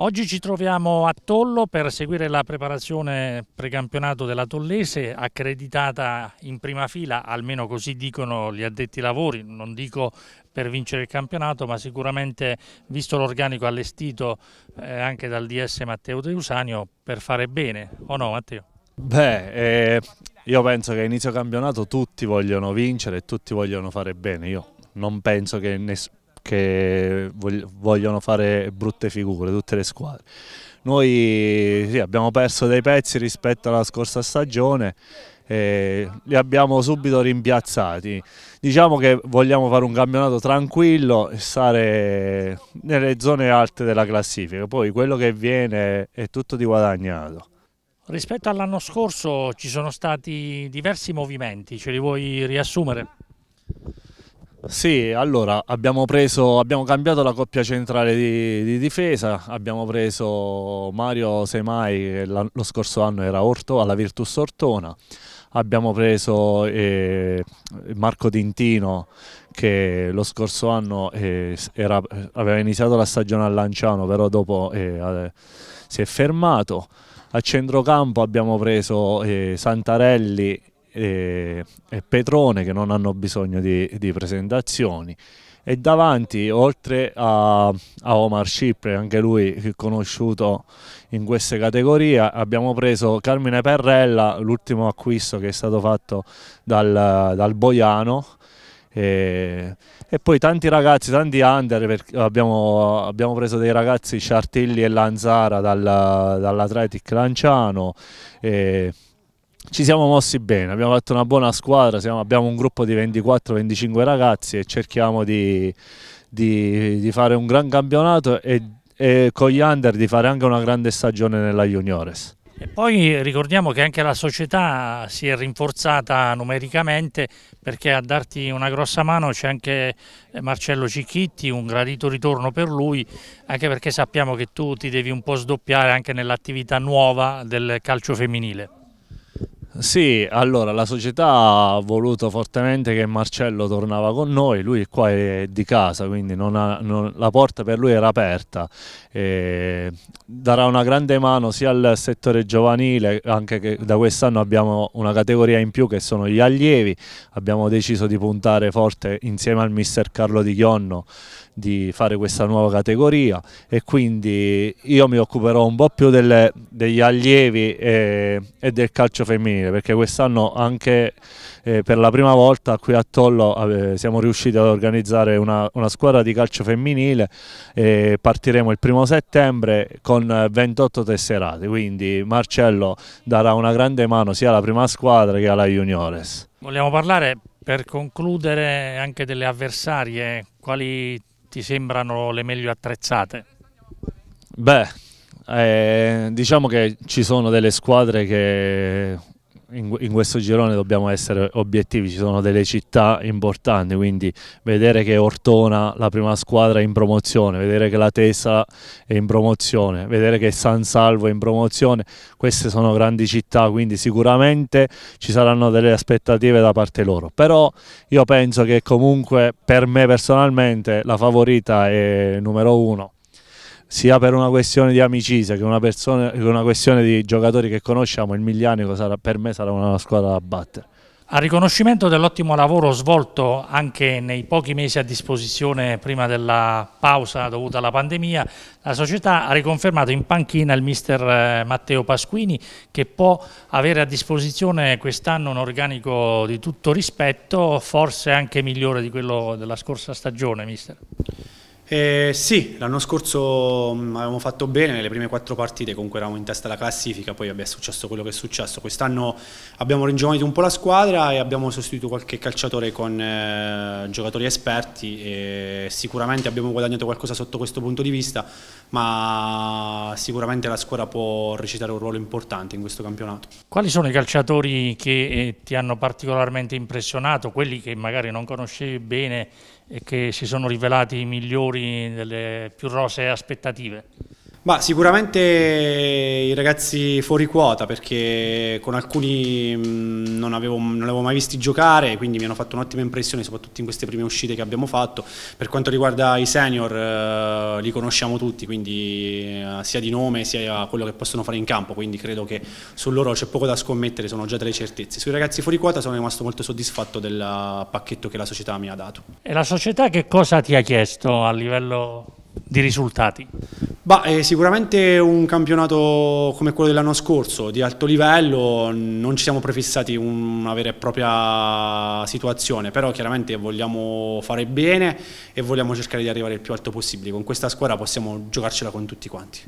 Oggi ci troviamo a Tollo per seguire la preparazione precampionato della Tollese, accreditata in prima fila, almeno così dicono gli addetti lavori, non dico per vincere il campionato, ma sicuramente visto l'organico allestito eh, anche dal DS Matteo Teusanio per fare bene, o no Matteo? Beh, eh, io penso che a inizio campionato tutti vogliono vincere e tutti vogliono fare bene, io non penso che nessuno che vogliono fare brutte figure, tutte le squadre. Noi sì, abbiamo perso dei pezzi rispetto alla scorsa stagione, e li abbiamo subito rimpiazzati. Diciamo che vogliamo fare un campionato tranquillo e stare nelle zone alte della classifica, poi quello che viene è tutto di guadagnato. Rispetto all'anno scorso ci sono stati diversi movimenti, ce li vuoi riassumere? Sì, allora abbiamo, preso, abbiamo cambiato la coppia centrale di, di difesa, abbiamo preso Mario Semai che lo scorso anno era Orto, alla Virtus Ortona, abbiamo preso eh, Marco Tintino che lo scorso anno eh, era, aveva iniziato la stagione a Lanciano però dopo eh, eh si è fermato. A centrocampo abbiamo preso eh, Santarelli e, e Petrone che non hanno bisogno di, di presentazioni e davanti oltre a, a Omar Cipre anche lui conosciuto in queste categorie abbiamo preso Carmine Perrella l'ultimo acquisto che è stato fatto dal, dal Boiano e, e, poi tanti ragazzi, tanti under, abbiamo, abbiamo, preso dei ragazzi Ciartilli e Lanzara dall'Atletic Lanciano, e ci siamo mossi bene, abbiamo fatto una buona squadra, siamo, abbiamo un gruppo di 24-25 ragazzi e cerchiamo di, di, di, fare un gran campionato e, e con gli under di fare anche una grande stagione nella Juniores. E poi ricordiamo che anche la società si è rinforzata numericamente perché a darti una grossa mano c'è anche eh, Marcello Cicchitti, un gradito ritorno per lui, anche perché sappiamo che tu ti devi un po' sdoppiare anche nell'attività nuova del calcio femminile. Sì, allora la società ha voluto fortemente che Marcello tornava con noi, lui qua è di casa, quindi non ha, non, la porta per lui era aperta. E darà una grande mano sia al settore giovanile, anche che da quest'anno abbiamo una categoria in più che sono gli allievi, abbiamo deciso di puntare forte insieme al mister Carlo Di Chionno di fare questa nuova categoria e quindi io mi occuperò un po' più delle, degli allievi e, e, del calcio femminile perché quest'anno anche eh, per la prima volta qui a Tollo eh, siamo riusciti ad organizzare una, una squadra di calcio femminile eh, partiremo il primo settembre con 28 tesserate quindi Marcello darà una grande mano sia alla prima squadra che alla juniores. Vogliamo parlare per concludere anche delle avversarie, quali ti sembrano le meglio attrezzate? Beh, eh, diciamo che ci sono delle squadre che in, in, questo girone dobbiamo essere obiettivi, ci sono delle città importanti, quindi vedere che Ortona, la prima squadra, è in promozione, vedere che la Tesa è in promozione, vedere che San Salvo è in promozione, queste sono grandi città, quindi sicuramente ci saranno delle aspettative da parte loro, però io penso che comunque per me personalmente la favorita è numero uno, sia per una questione di amicizia che una, persona, che una questione di giocatori che conosciamo, il Miglianico sarà, per me sarà una squadra da battere. A riconoscimento dell'ottimo lavoro svolto anche nei pochi mesi a disposizione prima della pausa dovuta alla pandemia, la società ha riconfermato in panchina il mister eh, Matteo Pasquini che può avere a disposizione quest'anno un organico di tutto rispetto, forse anche migliore di quello della scorsa stagione, mister. Eh, sì, l'anno scorso mh, mm, avevamo fatto bene, nelle prime quattro partite comunque eravamo in testa alla classifica, poi vabbè, è successo quello che è successo. Quest'anno abbiamo ringiovanito un po' la squadra e abbiamo sostituito qualche calciatore con eh, giocatori esperti e sicuramente abbiamo guadagnato qualcosa sotto questo punto di vista, ma sicuramente la squadra può recitare un ruolo importante in questo campionato. Quali sono i calciatori che eh, ti hanno particolarmente impressionato, quelli che magari non conoscevi bene e che si sono rivelati i migliori? auguri, delle più rosee aspettative. Ma sicuramente i ragazzi fuori quota perché con alcuni mm, non, avevo, non avevo mai visti giocare quindi mi hanno fatto un'ottima impressione soprattutto in queste prime uscite che abbiamo fatto. Per quanto riguarda i senior eh, li conosciamo tutti quindi eh, sia di nome sia quello che possono fare in campo quindi credo che su loro c'è poco da scommettere, sono già delle certezze. Sui ragazzi fuori quota sono rimasto molto soddisfatto del pacchetto che la società mi ha dato. E la società che cosa ti ha chiesto a livello di risultati? Beh, sicuramente un campionato come quello dell'anno scorso, di alto livello, non ci siamo prefissati una vera e propria situazione, però chiaramente vogliamo fare bene e vogliamo cercare di arrivare il più alto possibile. Con questa squadra possiamo giocarcela con tutti quanti.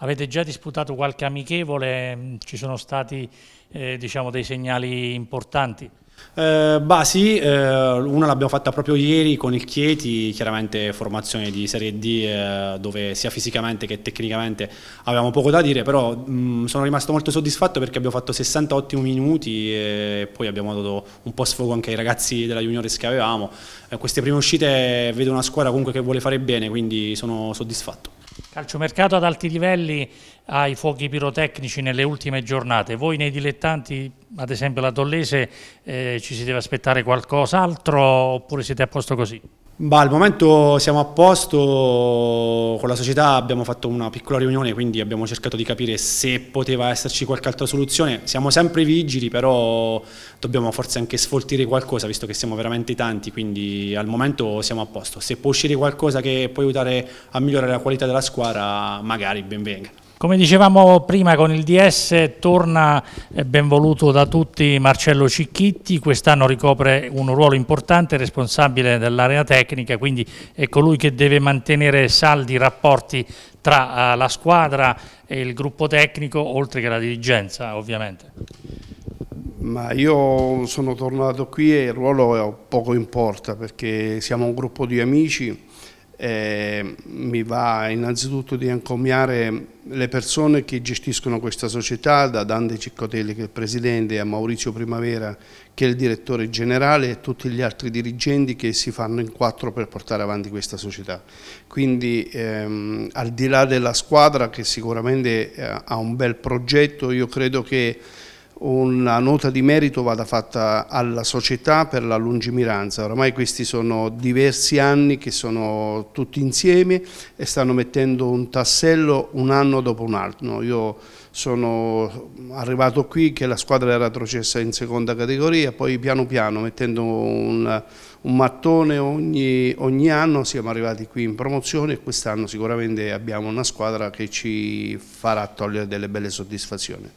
Avete già disputato qualche amichevole, ci sono stati eh, diciamo, dei segnali importanti? Eh, bah sì, eh, una l'abbiamo fatta proprio ieri con il Chieti, chiaramente formazione di Serie D eh, dove sia fisicamente che tecnicamente avevamo poco da dire, però mh, mm, sono rimasto molto soddisfatto perché abbiamo fatto 60 ottimi minuti e poi abbiamo dato un po' sfogo anche ai ragazzi della Juniores che avevamo. Eh, queste prime uscite vedo una squadra comunque che vuole fare bene, quindi sono soddisfatto. Calciomercato ad alti livelli ai fuochi pirotecnici nelle ultime giornate. Voi nei dilettanti, ad esempio la Tollese, eh, ci si deve aspettare qualcos'altro oppure siete a posto così? Bah, al momento siamo a posto, con la società abbiamo fatto una piccola riunione, quindi abbiamo cercato di capire se poteva esserci qualche altra soluzione. Siamo sempre vigili, però dobbiamo forse anche sfoltire qualcosa, visto che siamo veramente tanti, quindi al momento siamo a posto. Se può uscire qualcosa che può aiutare a migliorare la qualità della squadra, magari benvenga. Come dicevamo prima con il DS torna eh, benvoluto da tutti Marcello Cicchitti, quest'anno ricopre un ruolo importante, responsabile dell'area tecnica, quindi è colui che deve mantenere saldi i rapporti tra eh, la squadra e il gruppo tecnico, oltre che la dirigenza ovviamente. Ma io sono tornato qui e il ruolo poco importa perché siamo un gruppo di amici eh, mi va innanzitutto di encomiare le persone che gestiscono questa società, da Dante Ciccotelli che è il presidente, a Maurizio Primavera che è il direttore generale e tutti gli altri dirigenti che si fanno in quattro per portare avanti questa società. Quindi ehm, al di là della squadra che sicuramente eh, ha un bel progetto, io credo che una nota di merito vada fatta alla società per la lungimiranza. Ormai questi sono diversi anni che sono tutti insieme e stanno mettendo un tassello un anno dopo un altro. Io sono arrivato qui che la squadra era retrocessa in seconda categoria, poi piano piano mettendo un, un mattone ogni, ogni anno siamo arrivati qui in promozione e quest'anno sicuramente abbiamo una squadra che ci farà togliere delle belle soddisfazioni.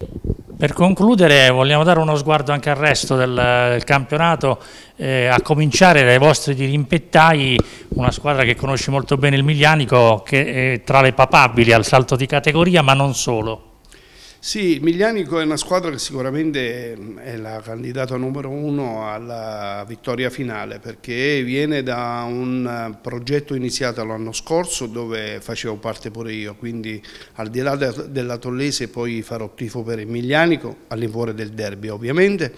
Per concludere chiudere vogliamo dare uno sguardo anche al resto del, del campionato, eh, a cominciare dai vostri dirimpettai, una squadra che conosce molto bene il Miglianico, che è tra le papabili al salto di categoria, ma non solo. Sì, Miglianico è una squadra che sicuramente mm, è la candidata numero uno alla vittoria finale perché viene da un eh, progetto iniziato l'anno scorso dove facevo parte pure io, quindi al di là della Tollese poi farò tifo per Miglianico all'infuori del derby ovviamente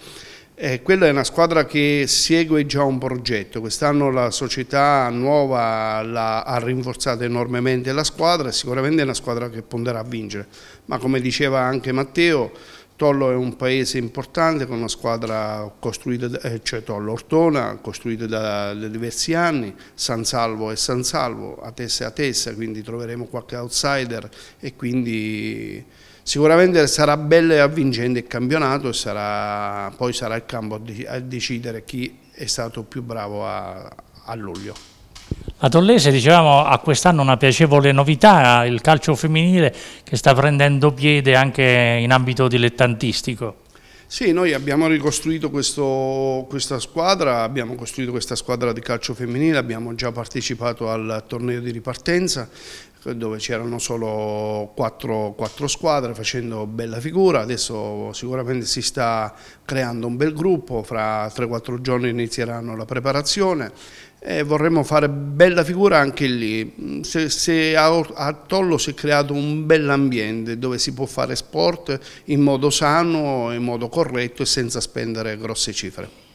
eh, quella è una squadra che segue già un progetto, quest'anno la società nuova la, ha rinforzato enormemente la squadra e sicuramente è una squadra che punterà a vincere, ma come diceva anche Matteo Tollo è un paese importante con una squadra costruita, eh, cioè Tollo Ortona, costruita da, da diversi anni, San Salvo e San Salvo, a testa e a testa, quindi troveremo qualche outsider e quindi sicuramente sarà bello e avvincente il campionato e sarà, poi sarà il campo a decidere chi è stato più bravo a, a luglio. A Tollese dicevamo a quest'anno una piacevole novità, il calcio femminile che sta prendendo piede anche in ambito dilettantistico. Sì, noi abbiamo ricostruito questo, questa squadra, abbiamo costruito questa squadra di calcio femminile, abbiamo già partecipato al torneo di ripartenza dove c'erano solo quattro, quattro, squadre facendo bella figura, adesso sicuramente si sta creando un bel gruppo, fra 3-4 giorni inizieranno la preparazione, eh, vorremmo fare bella figura anche lì. Mm, se, se a, a, Tollo si è creato un bell'ambiente dove si può fare sport in modo sano, in modo corretto e senza spendere grosse cifre.